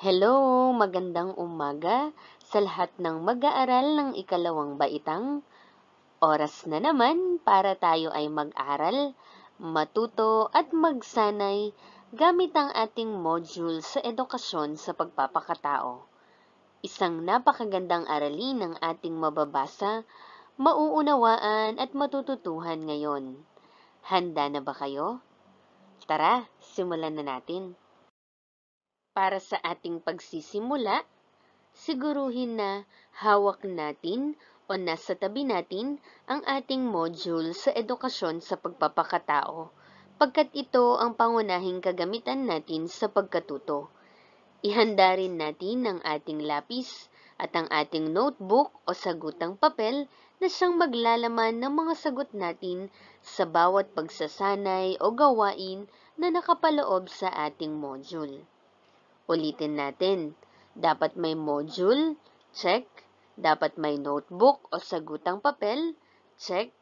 Hello! Magandang umaga sa lahat ng mag-aaral ng ikalawang baitang. Oras na naman para tayo ay mag-aral, matuto at magsanay gamit ang ating module sa edukasyon sa pagpapakatao. Isang napakagandang aralin ng ating mababasa mauunawaan at matututuhan ngayon. Handa na ba kayo? Tara, simulan na natin. Para sa ating pagsisimula, siguruhin na hawak natin o nasa tabi natin ang ating module sa edukasyon sa pagpapakatao pagkat ito ang pangunahing kagamitan natin sa pagkatuto. Ihanda rin natin ang ating lapis at ang ating notebook o sagutang papel na siyang maglalaman ng mga sagot natin sa bawat pagsasanay o gawain na nakapaloob sa ating module. Ulitin natin, dapat may module, check. Dapat may notebook o sagutang papel, check.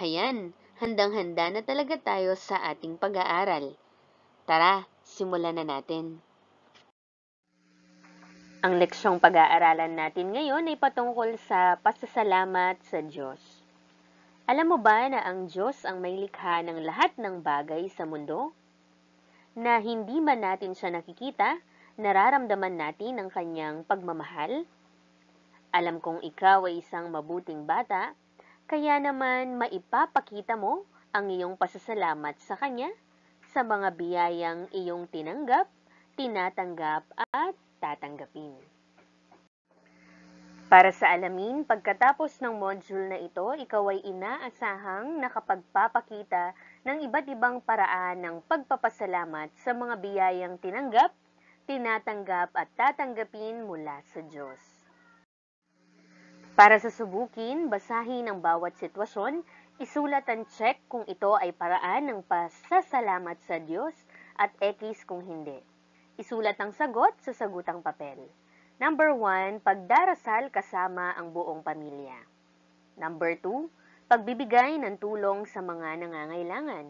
Hayan, handang-handa na talaga tayo sa ating pag-aaral. Tara, simulan na natin. Ang leksyong pag-aaralan natin ngayon ay patungkol sa pasasalamat sa Diyos. Alam mo ba na ang Diyos ang may likha ng lahat ng bagay sa mundo? Na hindi man natin siya nakikita, nararamdaman natin ang kanyang pagmamahal? Alam kong ikaw ay isang mabuting bata, kaya naman maipapakita mo ang iyong pasasalamat sa kanya sa mga biyayang iyong tinanggap, tinatanggap at tatanggapin. Para sa alamin, pagkatapos ng module na ito, ikaw ay inaasahang nakapagpapakita ng iba't ibang paraan ng pagpapasalamat sa mga biyayang tinanggap, tinatanggap at tatanggapin mula sa Diyos. Para sa subukin, basahin ang bawat sitwasyon, isulat ang check kung ito ay paraan ng pasasalamat sa Diyos at X kung hindi. Isulat ang sagot sa sagutang papel. Number 1, pagdarasal kasama ang buong pamilya. Number 2, pagbibigay ng tulong sa mga nangangailangan.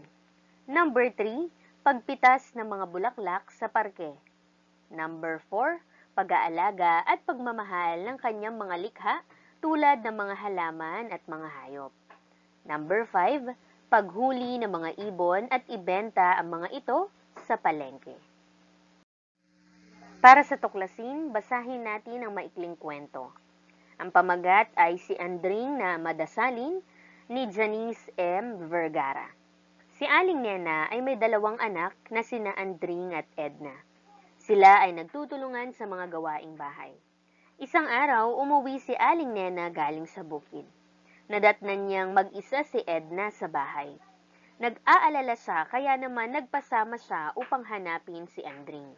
Number 3, pagpitas ng mga bulaklak sa parke. Number 4, pag-aalaga at pagmamahal ng kanyang mga likha tulad ng mga halaman at mga hayop. Number 5, paghuli ng mga ibon at ibenta ang mga ito sa palengke. Para sa tuklasin, basahin natin ang maikling kwento. Ang pamagat ay si Andring na Madasalin ni Janice M. Vergara. Si Aling Nena ay may dalawang anak na sina Andring at Edna. Sila ay nagtutulungan sa mga gawaing bahay. Isang araw, umuwi si Aling Nena galing sa bukid. Nadatnan niyang mag-isa si Edna sa bahay. Nag-aalala siya kaya naman nagpasama siya upang hanapin si Andring.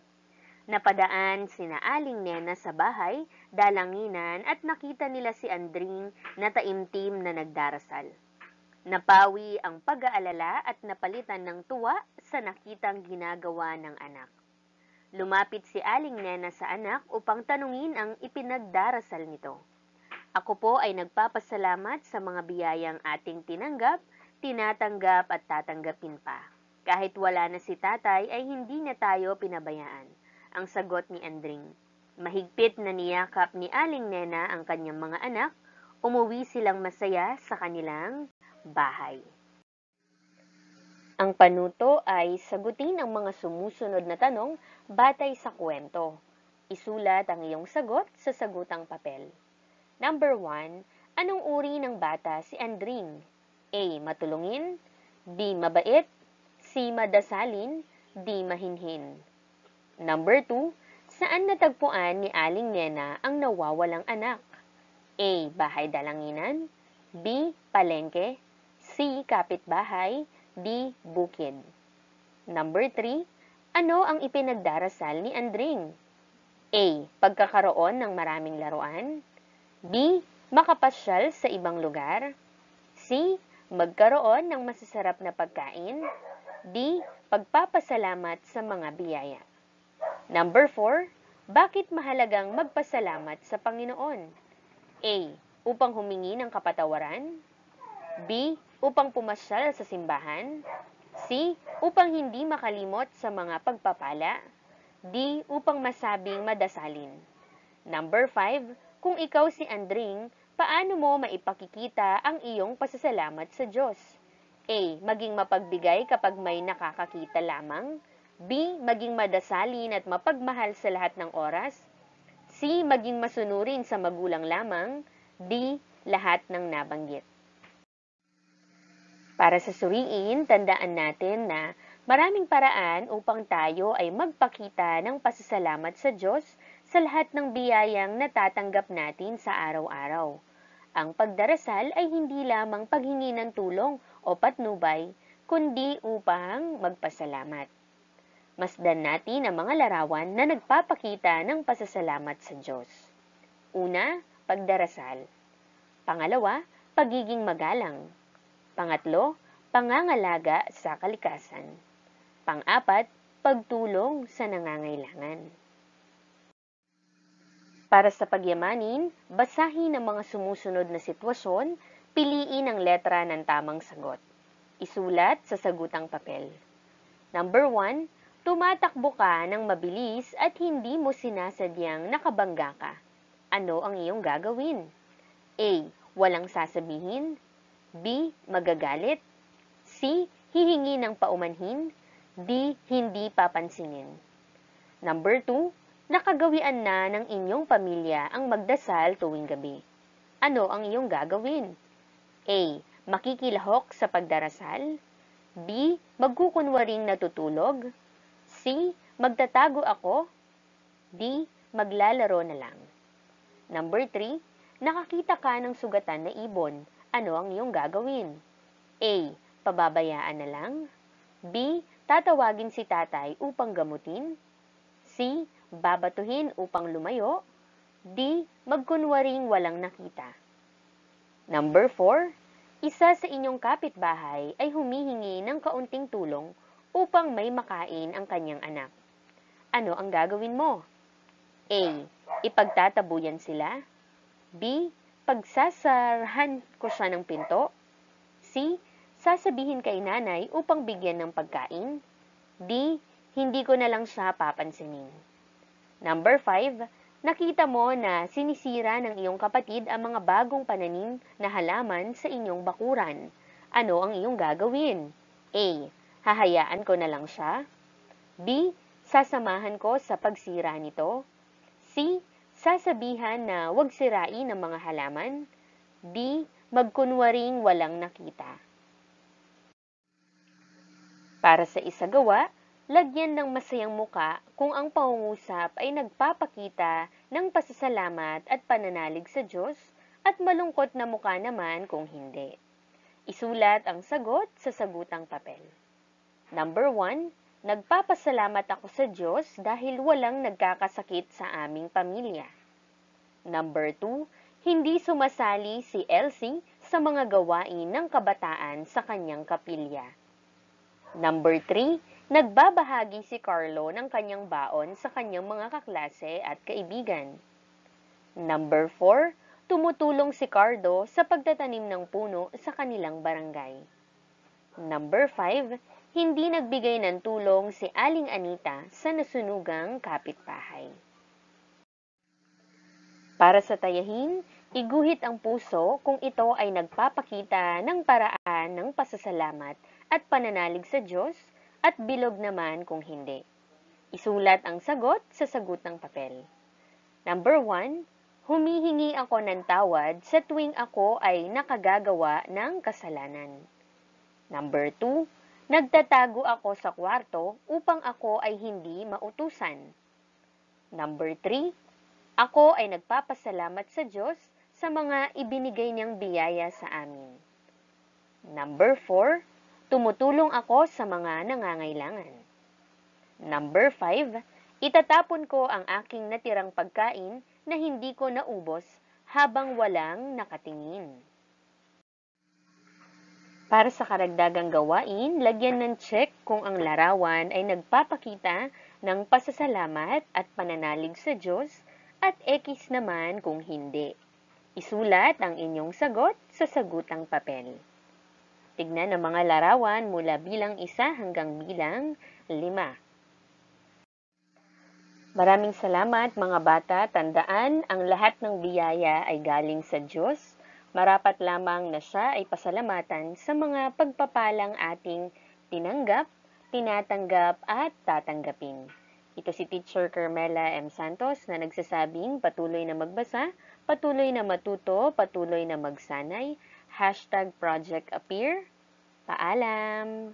Napadaan sina Aling Nena sa bahay, dalanginan at nakita nila si Andring na taimtim na nagdarasal. Napawi ang pag-aalala at napalitan ng tuwa sa nakitang ginagawa ng anak. Lumapit si Aling Nena sa anak upang tanungin ang ipinagdarasal nito. Ako po ay nagpapasalamat sa mga biyayang ating tinanggap, tinatanggap at tatanggapin pa. Kahit wala na si tatay ay hindi na tayo pinabayaan ang sagot ni Andring. Mahigpit na niyakap ni Aling Nena ang kanyang mga anak, umuwi silang masaya sa kanilang bahay. Ang panuto ay sagutin ang mga sumusunod na tanong batay sa kwento. Isulat ang iyong sagot sa sagutang papel. Number 1, anong uri ng bata si Andring? A. Matulungin B. Mabait C. Madasalin D. Mahinhin Number 2, saan natagpuan ni Aling Nena ang nawawalang anak? A. Bahay Dalanginan B. Palengke C. Kapitbahay D. Bukid Number 3, ano ang ipinagdarasal ni Andring? A. Pagkakaroon ng maraming laruan B. Makapasyal sa ibang lugar C. Magkaroon ng masasarap na pagkain D. Pagpapasalamat sa mga biyaya Number 4, bakit mahalagang magpasalamat sa Panginoon? A. Upang humingi ng kapatawaran. B. Upang pumasyal sa simbahan. C. Upang hindi makalimot sa mga pagpapala. D. Upang masabing madasalin. Number 5, kung ikaw si Andring, paano mo maipakikita ang iyong pasasalamat sa Diyos? A. Maging mapagbigay kapag may nakakakita lamang. B. Maging madasalin at mapagmahal sa lahat ng oras. C. Maging masunurin sa magulang lamang. D. Lahat ng nabanggit. Para sa suriin, tandaan natin na maraming paraan upang tayo ay magpakita ng pasasalamat sa Diyos sa lahat ng biyayang natatanggap natin sa araw-araw. Ang pagdarasal ay hindi lamang paghingi ng tulong o patnubay, kundi upang magpasalamat. Masdan natin ang mga larawan na nagpapakita ng pasasalamat sa Diyos. Una, pagdarasal. Pangalawa, pagiging magalang. Pangatlo, pangangalaga sa kalikasan. Pangapat, pagtulong sa nangangailangan. Para sa pagyamanin, basahin ang mga sumusunod na sitwasyon, piliin ang letra ng tamang sagot. Isulat sa sagutang papel. Number 1, Tumatakbo ka ng mabilis at hindi mo sinasadyang nakabangga ka. Ano ang iyong gagawin? A. Walang sasabihin. B. Magagalit. C. Hihingi ng paumanhin. D. Hindi papansinin. Number 2. Nakagawian na ng inyong pamilya ang magdasal tuwing gabi. Ano ang iyong gagawin? A. Makikilahok sa pagdarasal. B. Magkukunwaring natutulog. C. Magtatago ako. D. Maglalaro na lang. Number 3. Nakakita ka ng sugatan na ibon. Ano ang iyong gagawin? A. Pababayaan na lang. B. Tatawagin si tatay upang gamutin. C. Babatuhin upang lumayo. D. Magkunwaring walang nakita. Number 4. Isa sa inyong kapitbahay ay humihingi ng kaunting tulong upang may makain ang kanyang anak. Ano ang gagawin mo? A. Ipagtatabuyan sila. B. Pagsasarhan ko siya ng pinto. C. Sasabihin kay nanay upang bigyan ng pagkain. D. Hindi ko na lang siya papansinin. Number 5. Nakita mo na sinisira ng iyong kapatid ang mga bagong pananim na halaman sa inyong bakuran. Ano ang iyong gagawin? A. Hahayaan ko na lang siya? B. Sasamahan ko sa pagsira nito? C. Sasabihan na huwag sirain ang mga halaman? D. Magkunwaring walang nakita. Para sa isagawa, lagyan ng masayang muka kung ang pangungusap ay nagpapakita ng pasasalamat at pananalig sa Diyos at malungkot na muka naman kung hindi. Isulat ang sagot sa sagutang papel. Number one, nagpapasalamat ako sa Diyos dahil walang nagkakasakit sa aming pamilya. Number two, hindi sumasali si Elsie sa mga gawain ng kabataan sa kanyang kapilya. Number three, nagbabahagi si Carlo ng kanyang baon sa kanyang mga kaklase at kaibigan. Number four, tumutulong si Cardo sa pagtatanim ng puno sa kanilang barangay. Number 5, hindi nagbigay ng tulong si Aling Anita sa nasunugang kapitbahay. Para sa tayahin, iguhit ang puso kung ito ay nagpapakita ng paraan ng pasasalamat at pananalig sa Diyos at bilog naman kung hindi. Isulat ang sagot sa sagot ng papel. Number 1, humihingi ako ng tawad sa tuwing ako ay nakagagawa ng kasalanan. Number 2, Nagtatago ako sa kwarto upang ako ay hindi mautusan. Number 3, ako ay nagpapasalamat sa Diyos sa mga ibinigay niyang biyaya sa amin. Number 4, tumutulong ako sa mga nangangailangan. Number 5, itatapon ko ang aking natirang pagkain na hindi ko naubos habang walang nakatingin. Para sa karagdagang gawain, lagyan ng check kung ang larawan ay nagpapakita ng pasasalamat at pananalig sa Diyos at X naman kung hindi. Isulat ang inyong sagot sa sagutang papel. Tignan ang mga larawan mula bilang isa hanggang bilang lima. Maraming salamat mga bata. Tandaan, ang lahat ng biyaya ay galing sa Diyos Marapat lamang na siya ay pasalamatan sa mga pagpapalang ating tinanggap, tinatanggap at tatanggapin. Ito si Teacher Carmela M. Santos na nagsasabing patuloy na magbasa, patuloy na matuto, patuloy na magsanay, hashtag Project Appear. Paalam!